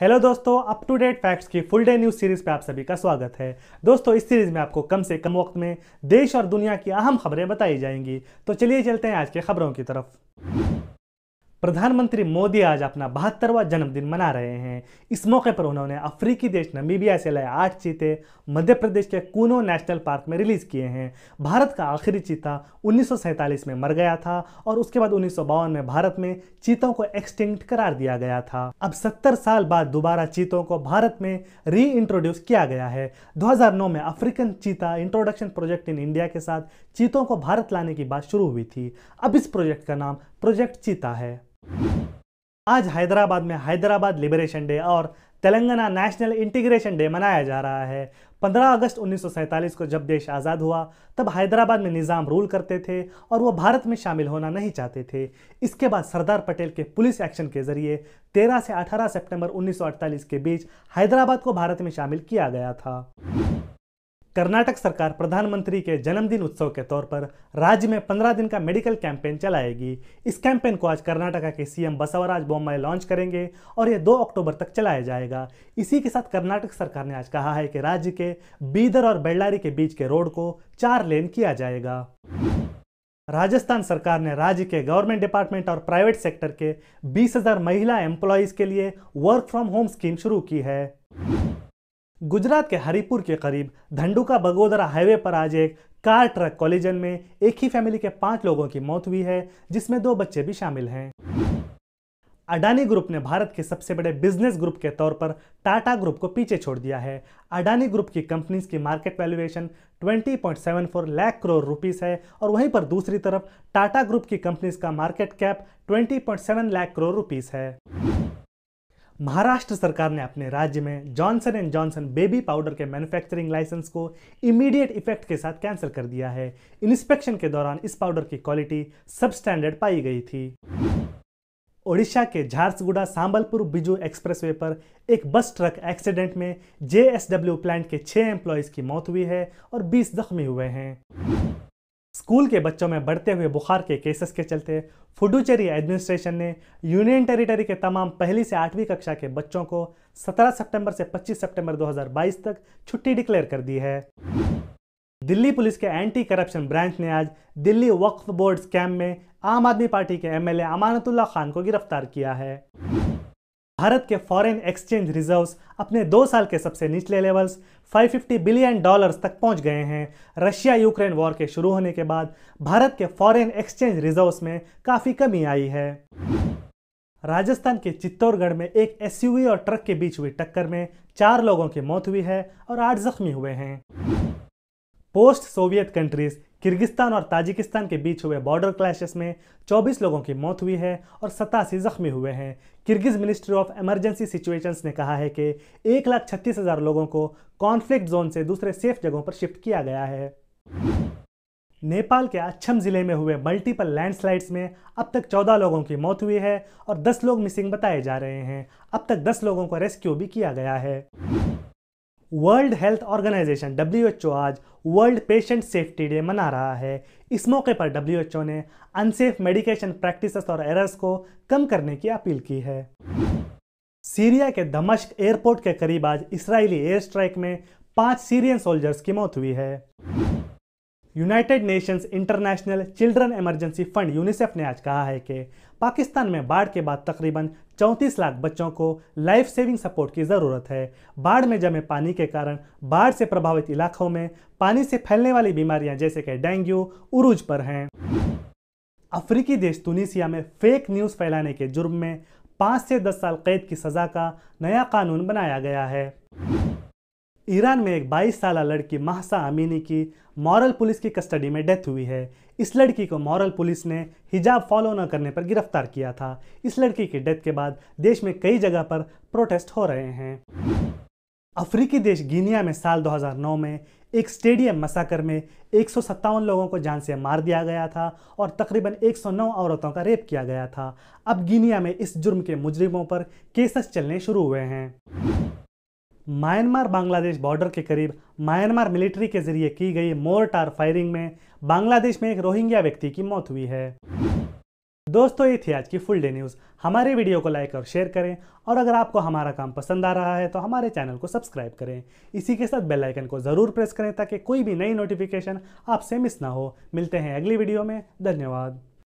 hello दोस्तों up to date facts की full day news series पे आप सभी का स्वागत है दोस्तों इस सीरीज में आपको कम से कम वक्त में देश और दुनिया की अहम खबरें बताई जाएंगी तो चलिए चलते हैं आज के खबरों की तरफ प्रधानमंत्री मोदी आज अपना बहत्तरवा जन्मदिन मना रहे हैं इस मौके पर उन्होंने अफ्रीकी देश नमीबिया से लाए आठ चीते मध्य प्रदेश के कूनो नेशनल पार्क में रिलीज किए हैं भारत का आखिरी चीता उन्नीस में मर गया था और उसके बाद उन्नीस में भारत में चीतों को एक्सटिंक्ट करार दिया गया था अब सत्तर साल बाद दोबारा चीतों को भारत में री इंट्रोड्यूस किया गया है दो में African cheetah introduction project in India के साथ चीतों को भारत लाने की बात शुरू हुई थी अब इस प्रोजेक्ट का नाम प्रोजेक्ट चीता है आज हैदराबाद में हैदराबाद लिबरेशन डे और तेलंगाना नेशनल इंटीग्रेशन डे मनाया जा रहा है 15 अगस्त उन्नीस को जब देश आज़ाद हुआ तब हैदराबाद में निज़ाम रूल करते थे और वो भारत में शामिल होना नहीं चाहते थे इसके बाद सरदार पटेल के पुलिस एक्शन के ज़रिए 13 से 18 सितंबर 1948 के बीच हैदराबाद को भारत में शामिल किया गया था कर्नाटक सरकार प्रधानमंत्री के जन्मदिन उत्सव के तौर पर राज्य में पंद्रह दिन का मेडिकल कैंपेन चलाएगी इस कैंपेन को आज कर्नाटका के सीएम बसवराज बोम्मय लॉन्च करेंगे और यह दो अक्टूबर तक चलाया जाएगा इसी के साथ कर्नाटक सरकार ने आज कहा है कि राज्य के बीदर और बेल्लारी के बीच के रोड को चार लेन किया जाएगा राजस्थान सरकार ने राज्य के गवर्नमेंट डिपार्टमेंट और प्राइवेट सेक्टर के 20,000 महिला एम्प्लॉयज़ के लिए वर्क फ्रॉम होम स्कीम शुरू की है गुजरात के हरिपुर के करीब धंडुका बगोदरा हाईवे पर आज एक कार ट्रक कॉलेजन में एक ही फैमिली के पांच लोगों की मौत हुई है जिसमें दो बच्चे भी शामिल हैं अडानी ग्रुप ने भारत के सबसे बड़े बिजनेस ग्रुप के तौर पर टाटा ग्रुप को पीछे छोड़ दिया है अडानी ग्रुप की कंपनीज की market valuation 20.74 lakh crore rupees है और वहीं पर दूसरी तरफ टाटा ग्रुप की कंपनीज का market cap 20.7 lakh crore rupees है महाराष्ट्र सरकार ने अपने राज्य में Johnson and Johnson baby powder के मैन्युफैक्चरिंग लाइसेंस को इमीडिएट इफेक्ट के साथ कैंसिल कर दिया है इंस्पेक्शन के दौरान इस पाउडर की क्वालिटी सब स्टैंडर्ड पाई गई थी ओडिशा के झारसगुड़ा सांबलपुर बिजू एक्सप्रेसवे पर एक बस ट्रक एक्सीडेंट में जे प्लांट के छह एम्प्लॉयज़ की मौत हुई है और बीस जख्मी हुए हैं स्कूल के बच्चों में बढ़ते हुए बुखार के केसेस के चलते फुडुचेरी एडमिनिस्ट्रेशन ने यूनियन टेरिटरी के तमाम पहली से आठवीं कक्षा के बच्चों को 17 सितंबर से 25 सितंबर 2022 तक छुट्टी डिक्लेयर कर दी है दिल्ली पुलिस के एंटी करप्शन ब्रांच ने आज दिल्ली वक्फ बोर्ड स्कैम में आम आदमी पार्टी के एमएलए अमानतुल्ला खान को गिरफ्तार किया है भारत के फॉरेन एक्सचेंज रिजर्व्स अपने दो साल के सबसे निचले लेवल्स 550 बिलियन डॉलर्स तक पहुंच गए हैं रशिया यूक्रेन वॉर के शुरू होने के बाद भारत के फॉरेन एक्सचेंज रिजर्व्स में काफ़ी कमी आई है राजस्थान के चित्तौड़गढ़ में एक एसयूवी और ट्रक के बीच हुई टक्कर में चार लोगों की मौत हुई है और आठ जख्मी हुए हैं पोस्ट सोवियत कंट्रीज किर्गिस्तान और ताजिकिस्तान के बीच हुए बॉर्डर क्लैशेस में 24 लोगों की मौत हुई है और सतासी जख्मी हुए हैं Kyrgyz ministry of emergency situations ने कहा है कि एक लाख छत्तीस हज़ार लोगों को कॉन्फ्लिक्ट जोन से दूसरे सेफ जगहों पर शिफ्ट किया गया है नेपाल के अच्छम जिले में हुए मल्टीपल लैंडस्लाइड्स में अब तक 14 लोगों की मौत हुई है और 10 लोग मिसिंग बताए जा रहे हैं अब तक 10 लोगों को रेस्क्यू भी किया गया है वर्ल्ड हेल्थ ऑर्गेनाइजेशन डब्ल्यू आज वर्ल्ड पेशेंट सेफ्टी डे मना रहा है इस मौके पर डब्ल्यू ने अनसेफ मेडिकेशन प्रैक्टिस और एरर्स को कम करने की अपील की है सीरिया के दमश्क एयरपोर्ट के करीब आज इसराइली एयर स्ट्राइक में पांच सीरियन सोल्जर्स की मौत हुई है United Nations International Children Emergency Fund UNICEF ने आज कहा है कि पाकिस्तान में बाढ़ के बाद तकरीबन 34 लाख बच्चों को लाइफ सेविंग सपोर्ट की ज़रूरत है बाढ़ में जमे पानी के कारण बाढ़ से प्रभावित इलाकों में पानी से फैलने वाली बीमारियां जैसे कि डेंगू उरूज पर हैं अफ्रीकी देश तुनिसिया में फेक न्यूज़ फैलाने के जुर्म में पाँच से दस साल कैद की सज़ा का नया कानून बनाया गया है ईरान में एक 22 साल लड़की महसा अमीनी की मॉरल पुलिस की कस्टडी में डेथ हुई है इस लड़की को मॉरल पुलिस ने हिजाब फॉलो न करने पर गिरफ्तार किया था इस लड़की की डेथ के बाद देश में कई जगह पर प्रोटेस्ट हो रहे हैं अफ्रीकी देश गिनिया में साल 2009 में एक स्टेडियम मसाकर में एक लोगों को जान से मार दिया गया था और तकरीबन 109 औरतों का रेप किया गया था अब गिनिया में इस जुर्म के मुजरिमों पर केसेस चलने शुरू हुए हैं म्यांमार बांग्लादेश बॉर्डर के करीब म्यांमार मिलिट्री के जरिए की गई मोर्टार फायरिंग में बांग्लादेश में एक रोहिंग्या व्यक्ति की मौत हुई है दोस्तों ये थी आज की फुल डे न्यूज़ हमारे वीडियो को लाइक और शेयर करें और अगर आपको हमारा काम पसंद आ रहा है तो हमारे चैनल को सब्सक्राइब करें इसी के साथ बेल आइकन को ज़रूर प्रेस करें ताकि कोई भी नई नोटिफिकेशन आपसे मिस ना हो मिलते हैं अगली वीडियो में धन्यवाद